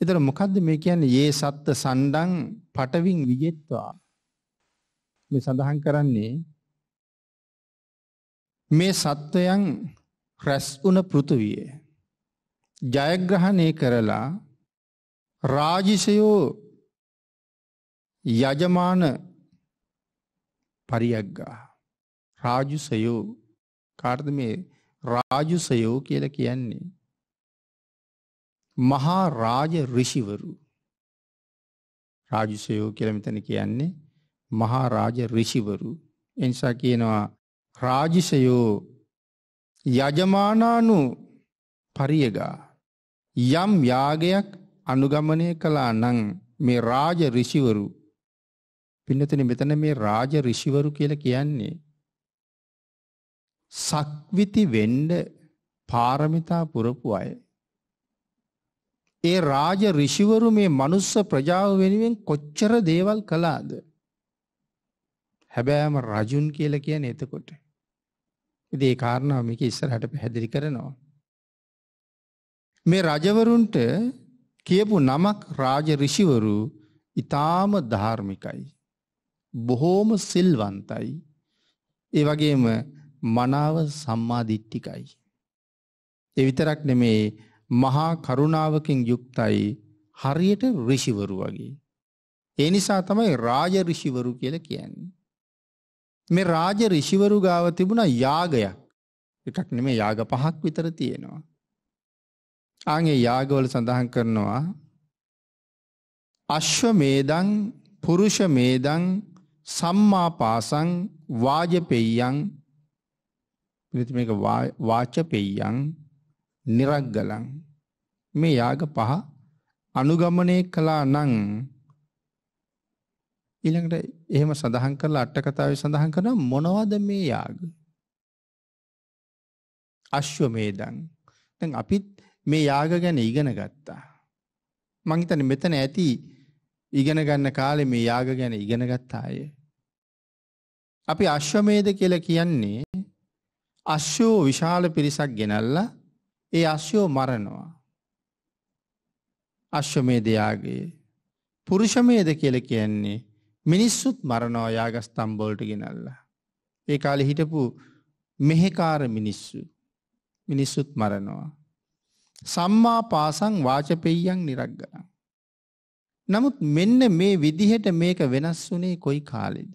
එතන මොකද්ද මේ කියන්නේ යේ සත්ත සණ්ඩං පටවින් විජෙත්වා මේ සඳහන් කරන්නේ මේ සත්වයන් රැස් වුණ පෘථුවිය ජයග්‍රහණය කරලා රාජිෂයෝ යජමාන පරියග්ගා රාජුසයෝ කාර්ද මේ රාජුසයෝ කියල කියන්නේ. මහා රාජ රිෂිවරු රාජුසයෝ කියලමිතන කියන්නේ මහා රාජ රිෂිවරු එනිසා කියනවා රාජිසයෝ යජමානානු පරියගා යම් යාගයක් අනුගමනය කලා නං මේ රාජ රිසිවරු පින්නතනි මෙතන මේ රාජ ඍෂිවරු කියලා කියන්නේ සක්විති වෙන්න පාරමිතා පුරපු අය. ඒ රාජ ඍෂිවරු මේ මනුස්ස ප්‍රජාව වෙනුවෙන් කොච්චර දේවල් කළාද? හැබෑම රජුන් කියලා කියන්නේ එතකොට. ඉතින් ඒ කාරණාව මේක ඉස්සරහට පැහැදිලි කරනවා. මේ රජවරුන්ට කියපු නමක් රාජ ඍෂිවරු ඊටාම ධාර්මිකයි. බොහෝම සිල්වන්තයි. ඒ වගේම මනාව සම්මාධිට්ටිකයි. එවිතරක් නෙමේ මහා කරුණාවකින් යුක්තයි හරියට රිෂිවරු වගේ. ඒ නිසා තමයි රාජ රිෂිවරු කියල කියන්නේ. මේ රාජ රිෂිවරු ගාව තිබුණ යාගයක් එකක් නෙමේ යාග පහක් විතර තියෙනවා. ආගේ යාගවල සඳහන් කරනවා අශ්ව මේදං පුරුෂ මේදං සම්මා පාසං වාජපෙය්‍යං පිළිති මේක වාචපෙය්‍යං නිරග්ගලං මේ යාග පහ අනුගමනය කළා නම් ඊළඟට එහෙම සඳහන් කරලා අට කතාවේ සඳහන් කරන මොනවද මේ යාග අශ්වමේදං දැන් අපිත් මේ යාග ගැන ඉගෙන ගත්තා මං හිතන්නේ මෙතන ඇති ඉගෙන ගන්න කාලේ මේ යාග ගැන ඉගෙන ගත්තා අය. අපි අශ්වමේධ කියලා කියන්නේ අශ්වෝ විශාල පිරිසක් ගෙනල්ලා ඒ අශ්වෝ මරනවා. අශ්වමේධ යාගයේ පුරුෂමේද කියලා කියන්නේ මිනිස්සුත් මරණෝ යාගස්තම්බෝලට ගෙනල්ලා. ඒ කාලෙ හිටපු මෙහෙකාර මිනිස්සු මිනිස්සුත් මරනවා. සම්මා පාසං වාචපෙයියන් නිරක්ගන. නමුත් මෙන්න මේ විදිහට මේක වෙනස් වුනේ කොයි කාලෙද.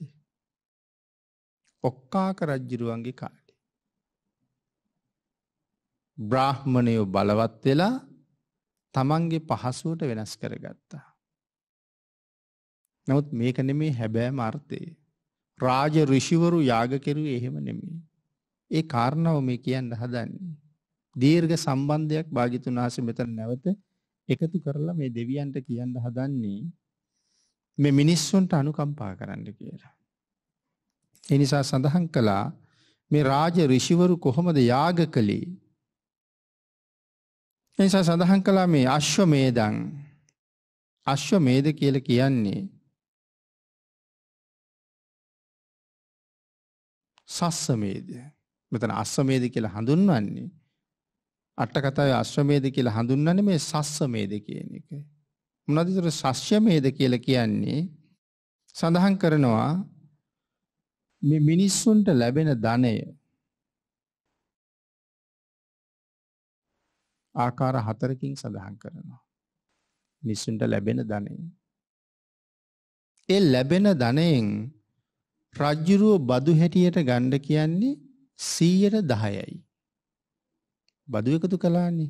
ඔක්කාක රජ්ජිරුවන්ගේ කාට. බ්‍රාහ්මණයෝ බලවත් වෙලා තමන්ගේ පහසුවට වෙනස් කරගත්තා. නමුත් මේක නෙමේ හැබෑම අර්ථය. රාජ රිෂිවරු යාග කෙරුවේ එහෙම නෙමේ. ඒ කාරණාව මේ කියන්න හදන්නේ. දීර්ඝ සම්බන්ධයක් භාගිතුන් වහන්සේ මෙතන නැවත එකතු කරලා මේ දෙවියන්ට කියන්න හදන්නේ මේ මිනිස්සුන්ට අනුකම්පා කරන්න කියලා. ඒ නිසා සඳහන් කළා මේ රාජ ඍෂිවරු කොහොමද යාග කළේ? ඒ නිසා සඳහන් කළා මේ අශ්වමේධං අශ්වමේධ කියලා කියන්නේ සස්සමේධ. මෙතන අස්සමේධ කියලා හඳුන්වන්නේ අට්ටකතාවේ අශ්වමේද කියලා හඳුන්වන්නේ මේ සස්සමේද කියන එක. මොනවද ඒතර සස්්‍යමේද කියලා කියන්නේ සඳහන් කරනවා මේ මිනිස්සුන්ට ලැබෙන ධනය ආකාර හතරකින් සඳහන් කරනවා. මිනිස්සුන්ට ලැබෙන ධනය. ඒ ලැබෙන ධනයෙන් රජ්ජුරුව බදු හැටියට ගණ්ඩ කියන්නේ සීයට දහයයි. බදු එකතු කළානේ.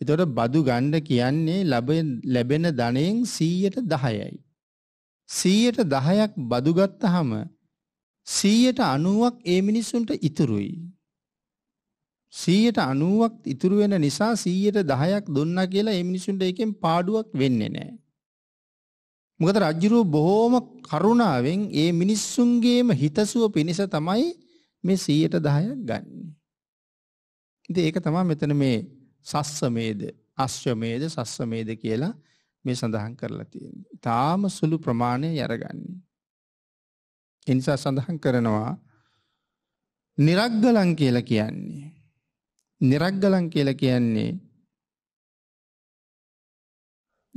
එතකොට බදු ගන්න කියන්නේ ලැබෙන ධනෙන් 100ට 10යි. 100ට 10ක් බදු ගත්තාම 190ක් ඒ මිනිස්සුන්ට ඉතුරුයි. 190ක් ඉතුරු වෙන නිසා 110ක් දුන්නා කියලා ඒ මිනිසුන්ට එකෙන් පාඩුවක් වෙන්නේ නැහැ. මොකද රජුරෝ බොහොම කරුණාවෙන් ඒ මිනිස්සුන්ගේම හිතසුව පිණිස තමයි මේ 110ක් ගන්නේ. ඉතින් ඒක තමයි මෙතන මේ සස්සමේද අශ්වමේද සස්සමේද කියලා මේ සඳහන් කරලා තියෙන්නේ. ඊටාම සුළු ප්‍රමාණය යරගන්නේ. ඒ නිසා සඳහන් කරනවා නිරග්ගලං කියලා කියන්නේ නිරග්ගලං කියලා කියන්නේ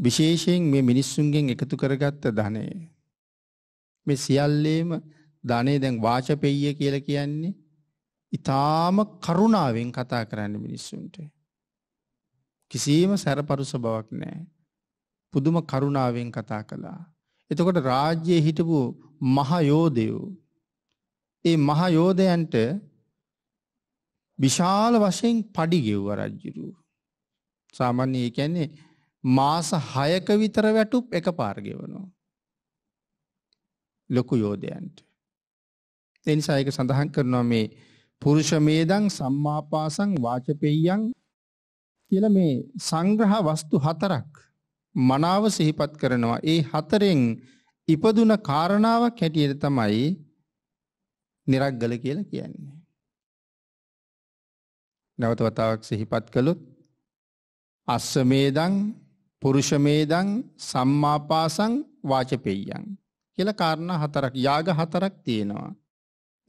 විශේෂයෙන් මේ මිනිස්සුන්ගෙන් එකතු කරගත්ත ධනය මේ සියල්ලේම ධනේ දැන් වාචපෙය්‍ය කියලා කියන්නේ ඉතාම කරුණාවෙන් කතා කරන්න මිනිස්සුන්ට. කිසිීම සැරපරුස බවක් නෑ. පුදුම කරුණාවෙන් කතා කළා. එතකොට රාජ්‍යයේ හිටපු මහයෝදයෝ. ඒ මහයෝධයන්ට විශාල වශයෙන් පඩිගෙව්ව රජ්ජිරු. සාමන්‍ය ඒ කියන්නේ මාස හයක විතර වැටුප් එක පාර්ගෙවනවා. ලොකු යෝධයන්ට. එනිසා ඒක සඳහන් කරනවා මේ පුරුෂමේදං සම්මාපාසං වාචපෙය්‍යං කියලා මේ සංග්‍රහ වස්තු හතරක් මනාව සිහිපත් කරනවා. ඒ හතරෙන් ඉපදුන කාරණාවක් හැටියට තමයි නිරග්ගල කියලා කියන්නේ. නැවත වතාවක් සිහිපත් කළොත් අස්සමේදං පුරුෂමේදං සම්මාපාසං වාචපෙය්‍යං කියලා කාරණා හතරක් යාග හතරක් තියෙනවා.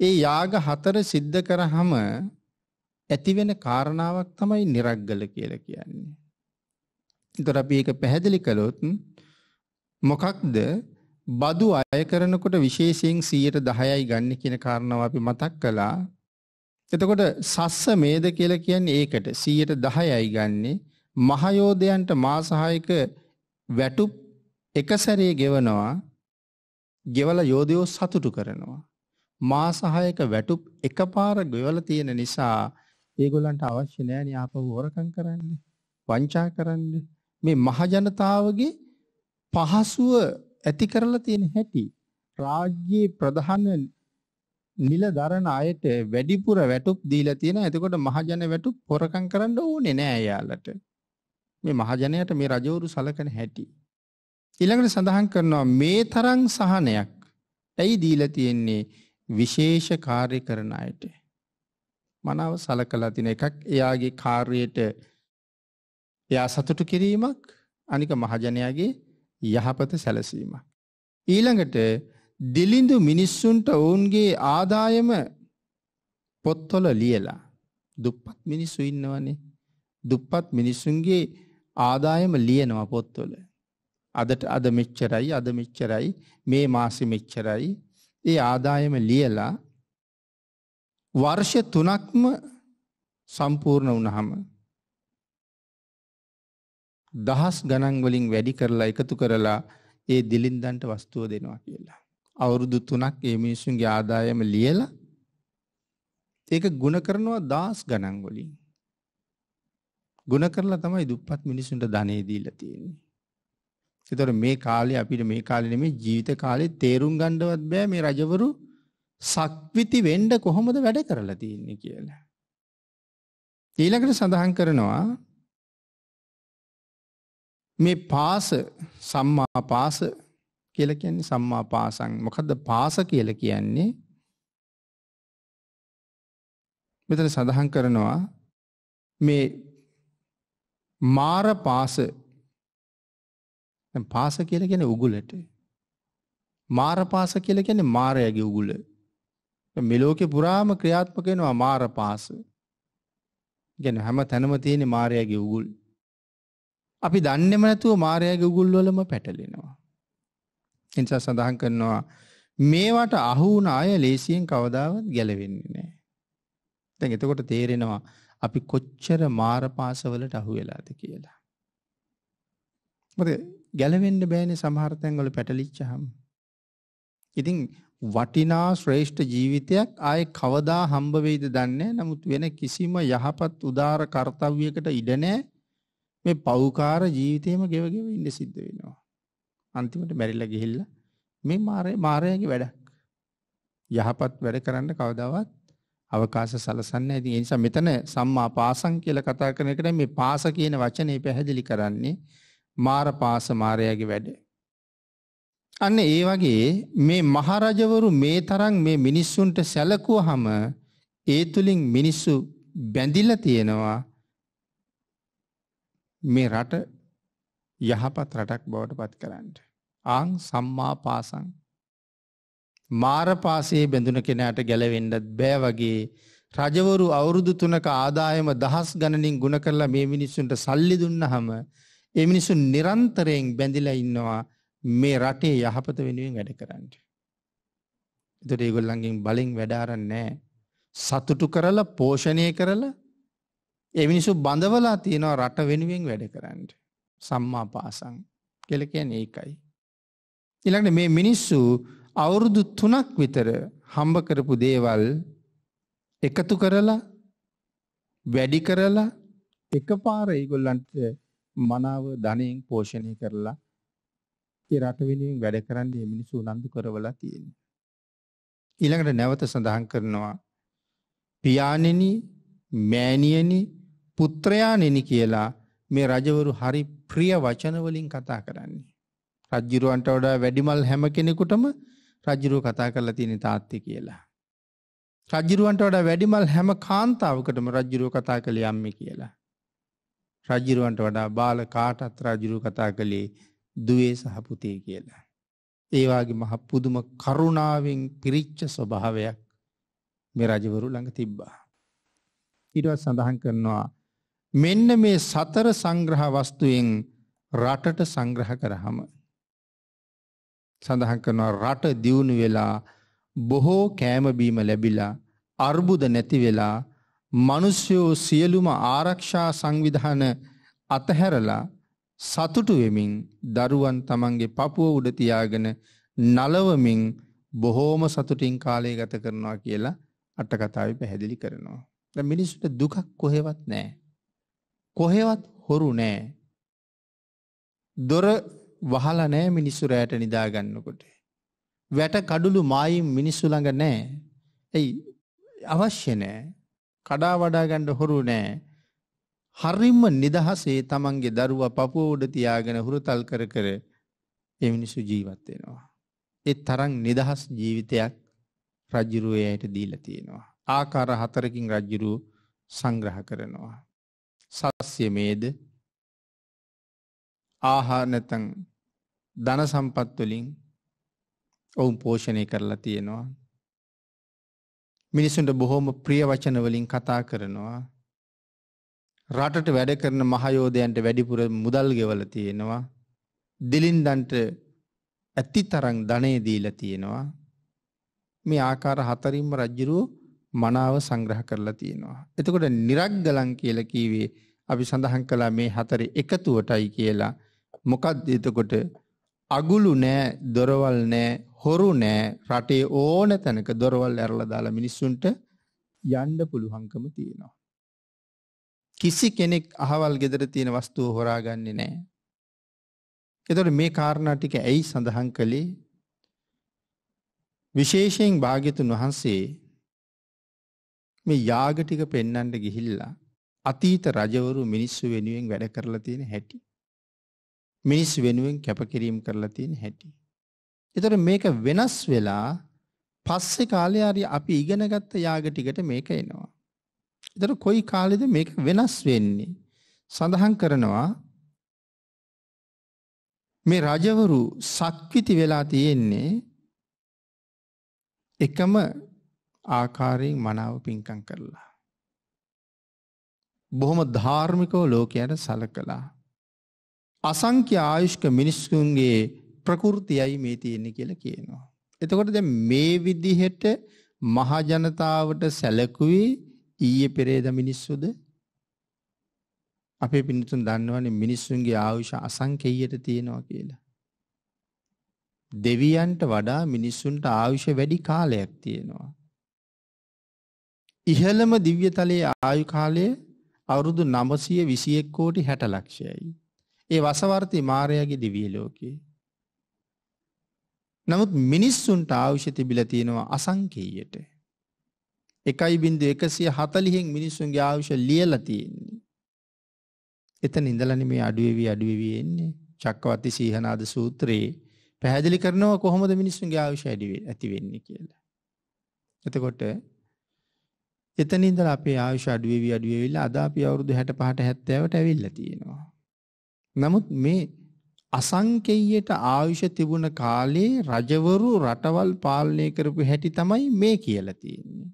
ඒ යාග හතර සිද්ධ කරහම ඇතිවෙන කාරණාවක් තමයි නිරග්ගල කියලා කියන්නේ. ඒතර අපි ඒක පැහැදිලි කළොත් මොකක්ද බදු අය කරනකොට විශේෂයෙන් 110යි ගන්න කියන කාරණාව අපි මතක් කළා. එතකොට සස්ස මේද කියලා කියන්නේ ඒකට 110යි ගන්නෙ මහයෝධයන්ට මාසහායක වැටුප් එක සැරේ ගෙවනවා ගෙවලා යෝධයෝ සතුටු කරනවා මාස 6ක වැටුප් එකපාර ගෙවලා තියෙන නිසා ඒගොල්ලන්ට අවශ්‍ය නැහැ නේ ආපහු හොරකම් කරන්න, වංචා කරන්න. මේ මහ ජනතාවගේ පහසුව ඇති කරලා තියෙන හැටි රාජ්‍යයේ ප්‍රධාන නිලධරණ අයට වැඩිපුර වැටුප් දීලා තියෙනවා. එතකොට මහජන වැටුප් හොරකම් කරන්න ඕනේ නෑ එයාලට. මේ මහජනයාට මේ රජවරු සලකන හැටි. ඊළඟට සඳහන් කරනවා මේ තරම් සහනයක් ඇයි දීලා තියෙන්නේ? විශේෂ කාර්ය කරන අයට මනාව සලකලා තින එකක් එයාගේ කාර්යයට එයා සතුටු කිරීමක් අනික මහජනයාගේ යහපත සැලසීමක්. ඊළඟට දිලිඳු මිනිස්සුන්ට ඔවුන්ගේ ආදායම පොත්තොල ලියලා දුප්පත් මිනිස්සු ඉන්නවනේ දුප්පත් මිනිස්සුන්ගේ ආදායම ලියනවා පොත්තොල. අදට අද මෙච්චරයි අද මෙච්චරයි මේ මාසෙ මෙච්චරයි ඒ ආදායම ලියලා වර්ෂ තුනක්ම සම්පූර්ණ වුණහම දහස් ගණන් වලින් වැඩි කරලා එකතු කරලා ඒ දිලින්දන්ට වස්තුව දෙනවා කියලා. අවුරුදු තුනක් ඒ මිනිසුන්ගේ ආදායම ලියලා ඒක ಗುಣ කරනවා දාස් ගණන් වලින්. ಗುಣ කරලා තමයි දුප්පත් මිනිසුන්ට ධනෙ දීලා තියෙන්නේ. ඒතර මේ කාලේ අපිට මේ කාලේ නෙමෙයි ජීවිත කාලේ තේරුම් ගන්නවත් බෑ මේ රජවරු සක්විති වෙන්න කොහොමද වැඩ කරලා තියෙන්නේ කියලා. ඊළඟට සඳහන් කරනවා මේ පාස සම්මා පාස කියලා කියන්නේ සම්මා පාසං මොකද්ද පාස කියලා කියන්නේ මෙතන සඳහන් කරනවා මේ මාර පාස පාස කියලා කියන්නේ උගුලට. මාර පාස කියලා කියන්නේ මාරයාගේ උගුල. මෙලෝකේ පුරාම ක්‍රියාත්මක වෙනවා මාර පාස. කියන්නේ හැම තැනම තියෙන මාරයාගේ උගුල්. අපි දන්නේම නැතුව මාරයාගේ උගුල් වලම පැටලෙනවා. එනිසා සඳහන් කරනවා මේවට අහු වුණ අය ලේසියෙන් කවදාවත් ගැලවෙන්නේ නැහැ. දැන් එතකොට තේරෙනවා අපි කොච්චර මාර පාසවලට අහු වෙලාද කියලා. මොකද ගැලවෙන්න බෑනේ සමහර තැන්වල පැටලිච්චහම. ඉතින් වටිනා ශ්‍රේෂ්ඨ ජීවිතයක් ආයේ කවදා හම්බ වෙයිද දන්නේ නමුත් වෙන කිසිම යහපත් උදාර කර්තව්‍යයකට ඉඩ මේ පෞකාර ජීවිතේම ගෙව ගෙව ඉඳ සිද්ධ වෙනවා. අන්තිමට මැරිලා ගිහිල්ලා මේ මාරේ මාරයාගේ වැඩක්. යහපත් වැඩ කරන්න කවදාවත් අවකාශ සලසන්න ඇති ඒ නිසා මෙතන සම්මා පාසං කියලා කතා කරන එකට මේ පාස කියන වචනේ පැහැදිලි කරන්නේ මාර පාස මාරයාගේ වැඩ. අන්න ඒ වගේ මේ මහරජවරු මේ තරම් මේ මිනිස්සුන්ට සැලකුවහම ඒ තුලින් මිනිස්සු බැඳිලා තියෙනවා මේ රට යහපත් රටක් බවට පත් කරන්න. ආං සම්මා පාසං මාරපාසේ බැඳුන කෙනාට ගැලවෙන්නත් බෑ වගේ රජවරු අවුරුදු තුනක ආදායම දහස් ගණනින් ගුණ කරලා මේ මිනිස්සුන්ට සල්ලි දුන්නහම ඒ මිනිස්සු නිරන්තරයෙන් බැඳිලා ඉන්නවා මේ රටේ යහපත වෙනුවෙන් වැඩ කරන්න. එතකොට ඒගොල්ලන්ගෙන් බලෙන් වැඩ අරන්නේ සතුටු කරලා පෝෂණය කරලා ඒ මිනිස්සු බඳවලා තියනවා රට වෙනුවෙන් වැඩ කරන්න. සම්මා පාසං කියලා කියන්නේ ඒකයි. ඊළඟට මේ මිනිස්සු අවුරුදු 3ක් විතර හම්බ කරපු දේවල් එකතු කරලා වැඩි කරලා එකපාර ඒගොල්ලන්ට මනාව ධනයෙන් පෝෂණය කරලා ඒ රට වෙනුවෙන් වැඩ කරන්න මේ මිනිස්සු උනන්දු කරවලා තියෙනවා. ඊළඟට නැවත සඳහන් කරනවා පියාණෙනි මෑණියනි පුත්‍රයාණෙනි කියලා මේ රජවරු හරි ප්‍රිය වචන වලින් කතා කරන්නේ. රජුරවන්ට වඩා වැඩිමල් හැම කෙනෙකුටම රජුරෝ කතා කරලා තියෙන තාත්තේ කියලා. රජුරවන්ට වඩා වැඩිමල් හැම කාන්තාවකටම රජුරෝ කතා කළේ අම්මේ කියලා. රජිරුවන්ට වඩා බාල කාටත් රාජිරු කතා කළේ දුවේ සහපුතේ කියලා. ඒවාගේ මහ පුදුම කරුණාවෙන් පිරිච්ච ස්වභාවයක් මේ රජවරු ළඟ තිබ්බා. ඊටවත් සඳහන් කරනවා මෙන්න මේ සතර සංග්‍රහ වස්තුයෙන් රටට සංග්‍රහ කරහම සඳහන් කරනවා රට දියුණු වෙලා බොහෝ කෑම බීම ලැබිලා අර්බුද නැති වෙලා මිනිස්යෝ සියලුම ආරක්ෂා සංවිධාන අතහැරලා සතුටු වෙමින් දරුවන් තමන්ගේ පපුව උඩ තියාගෙන නලවමින් බොහෝම සතුටින් කාලය ගත කරනවා කියලා අටකතාවේ පැහැදිලි කරනවා. දැන් මිනිස්සුන්ට දුකක් කොහෙවත් නැහැ. කොහෙවත් හොරු නැහැ. දොර වහලා නැහැ මිනිස්සු රැයට නිදා ගන්නකොට. වැට කඩළු මායිම් මිනිස්සු ළඟ නැහැ. එයි අවශ්‍ය නැහැ. කඩා වඩා ගන්න හොරු නෑ. හරිම නිදහසේ තමන්ගේ දරුවා පපුව උඩ තියාගෙන හුරතල් කර කර ඒ මිනිසු ජීවත් වෙනවා. ඒ තරම් නිදහස් ජීවිතයක් රජුරුවේ ඇයට දීලා තියෙනවා. ආකාර හතරකින් රජුරු සංග්‍රහ කරනවා. සස්යමේද ආහාර නැත්නම් ධන සම්පත් වලින් ඔවුන් පෝෂණය කරලා තියෙනවා. මිනිසුන්ට බොහොම ප්‍රිය වචන වලින් කතා කරනවා. රටට වැඩ කරන මහයෝධයන්ට වැඩිපුර මුදල් ගෙවල තියෙනවා. දිලින්දන්ට ඇති තරම් ධනෙ දීලා තියෙනවා. මේ ආකාර හතරින්ම රජ්ජුරුව මනාව සංග්‍රහ කරලා තියෙනවා. එතකොට නිරග්ගලං කියලා කීවේ අපි සඳහන් කළා මේ හතරේ එකතුවටයි කියලා. මොකක්ද එතකොට අගුළු නෑ දොරවල් නෑ හොරු නෑ රටේ ඕන තැනක දොරවල් ඇරලා දාලා මිනිස්සුන්ට යන්න පුළුවන්කම තියෙනවා. කිසි කෙනෙක් අහවල් ගෙදර තියෙන වස්තුව හොරාගන්නේ නෑ. එතොට මේ කාරණාටික ඇයි සඳහන් කළේ විශේෂයෙන් භාග්‍යතුන් වහන්සේ මේ යාගටික පෙන්නන්ට ගිහිල්ලා අතීත රජවරු මිනිස්සු වෙනුවෙන් වැඩ කරලා තියෙන හැටි. මිනිස් වෙනුවෙන් කැපකිරීම කරලා තියෙන හැටි. ඒතර මේක වෙනස් වෙලා පස්සේ කාලේ හරි අපි ඉගෙනගත්ත යාග ටිකට මේක එනවා. ඒතර කොයි කාලෙද මේක වෙනස් වෙන්නේ? සඳහන් කරනවා මේ රජවරු සක්විති වෙලා තියෙන්නේ එකම ආකාරයෙන් මනාව පින්කම් කරලා. බොහොම ධාර්මිකව ලෝකයට සලකලා. අසංඛ්‍ය ආයුෂ්ක මිනිස්සුන්ගේ ප්‍රකෘතියයි මේ තියෙන්නේ කියලා කියනවා. එතකොට දැන් මේ විදිහට මහ ජනතාවට සැලකුවේ ඊයේ පෙරේද මිනිස්සුද? අපේ පින්තුන් දන්නවනේ මිනිස්සුන්ගේ ආයුෂ අසංඛේයයට තියෙනවා කියලා. දෙවියන්ට වඩා මිනිස්සුන්ට ආයුෂ වැඩි කාලයක් තියෙනවා. ඉහළම දිව්‍යතලයේ ආයු කාලය අවුරුදු 921 කෝටි 60 ලක්ෂයයි. ඒ වසවර්ති මාරයාගේ දිවිය ලෝකයේ. නමුත් මිනිස්සුන්ට ආවුෂ්‍ය තිබිල තියෙනවා අසංකීයට. එකයි බින්දු එකසිය හතලිහෙෙන් මිනිස්සුන්ගේ ආවුෂ ලියල තියෙන්නේ. එත නිදලන මේ අඩුවවී අඩුවවී එන්නේ චක්කවත්ති සීහනාද සූත්‍රයේ පැහැදිලි කරනවා කොහොමද මිනිස්සුන්ගේ ආවුෂ ඇඩිවේ ඇතිවෙන්නේ කියලා. එතකොට එතනින්දල අපේ ආවුෂ අඩුවවී අඩුවවෙල්ලා අදාපි අවුරුදු හැට පහට හැත්තවට ඇවිල්ල තියෙනවා. නමුත් මේ අසංකේයයට ආයුෂ තිබුණ කාලේ රජවරු රටවල් පාලනය කරපු හැටි තමයි මේ කියලා තියෙන්නේ.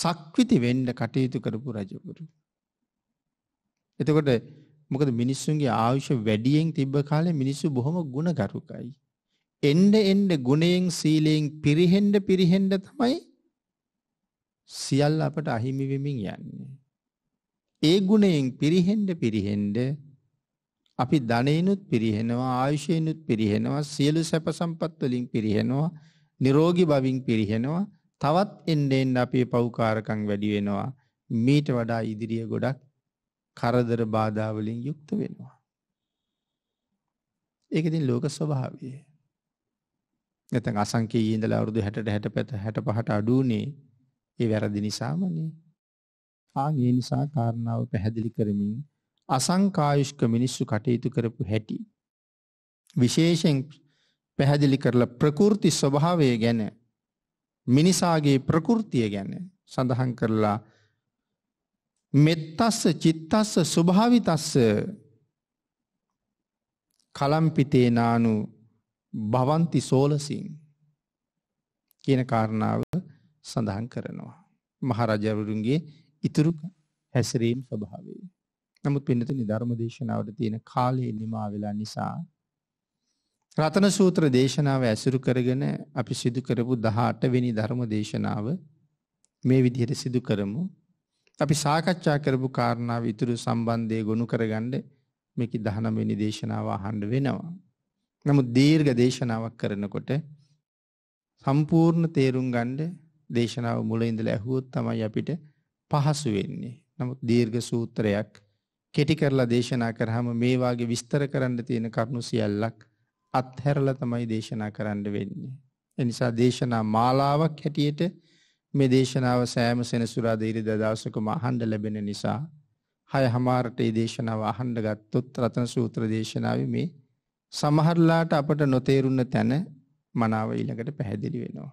සක්විති වෙන්න කටයුතු කරපු රජවරු. එතකොට මොකද මිනිස්සුන්ගේ ආයුෂ වැඩියෙන් තිබ්බ කාලේ මිනිස්සු බොහොම ගුණගරුකයි. එන්න එන්න ගුණයෙන් සීලයෙන් පිරිහෙන්න පිරිහෙන්න තමයි සියල්ල අපට අහිමි වෙමින් යන්නේ. ඒ ගුණයෙන් පිරිහෙන්න පිරිහෙන්න අපි ධනෙනුත් පිරිහෙනවා ආයුෂයෙනුත් පිරිහෙනවා සියලු සැප සම්පත් වලින් පිරිහෙනවා නිරෝගී භවින් පිරිහෙනවා තවත් එන්නේ අපේ පෞකාරකම් වැඩි වෙනවා මීට වඩා ඉදිරිය ගොඩක් කරදර බාධා වලින් යුක්ත වෙනවා ඒක ඉතින් ලෝක ස්වභාවය නැත්නම් අසංකේයී ඉඳලා අවුරුදු 60 65 65ට අඩු උනේ ඒ වැරදි නිසාමනේ ආන් ඒ නිසා කාරණාව පැහැදිලි කරමින් අසංකායුෂ්ක මිනිස්සු කටයුතු කරපු හැටි විශේෂයෙන් පැහැදිලි කරලා ප්‍රකෘති ස්වභාවය ගැන මිනිසාගේ ප්‍රකෘතිය ගැන සඳහන් කරලා මෙත්තස්ස චිත්තස්ස ස්වභාවිතස්ස කලම්පිතේ නානු භවಂತಿ සෝලසින් කියන කාරණාව සඳහන් කරනවා මහරජවරුන්ගේ ඉතුරු හැසිරීම ස්වභාවය. නමුත් පින්නතුනි ධර්ම දේශනාවට තියෙන කාලය නිමා වෙලා නිසා රතන සූත්‍ර දේශනාව ඇසුරු කරගෙන අපි සිදු කරපු 18 වෙනි ධර්ම දේශනාව මේ විදිහට සිදු කරමු. අපි සාකච්ඡා කරපු කාරණාව ඉතුරු සම්බන්ධය ගොනු කරගන්න මේක 19 වෙනි දේශනාව අහන්න වෙනවා. නමුත් දීර්ඝ දේශනාවක් කරනකොට සම්පූර්ණ තේරුම් ගන්න දේශනාව මුල ඉඳලා ඇහුවොත් තමයි අපිට පහසු වෙන්නේ. නමුත් දීර්ඝ සූත්‍රයක් කෙටි කරලා දේශනා කරාම මේ වාගේ විස්තර කරන්න තියෙන කරුණු සියල්ලක් අත්හැරලා තමයි දේශනා කරන්න වෙන්නේ. ඒ නිසා දේශනා මාලාවක් හැටියට මේ දේශනාව සෑම සෙනසුරාදා ඉරිදා දවසකම අහන්න ලැබෙන නිසා හයමාරට මේ දේශනාව අහන්න ගත්තොත් රතන සූත්‍ර දේශනාවේ මේ සමහරලාට අපට නොතේරුණ තැන මනාව ඊළඟට පැහැදිලි වෙනවා.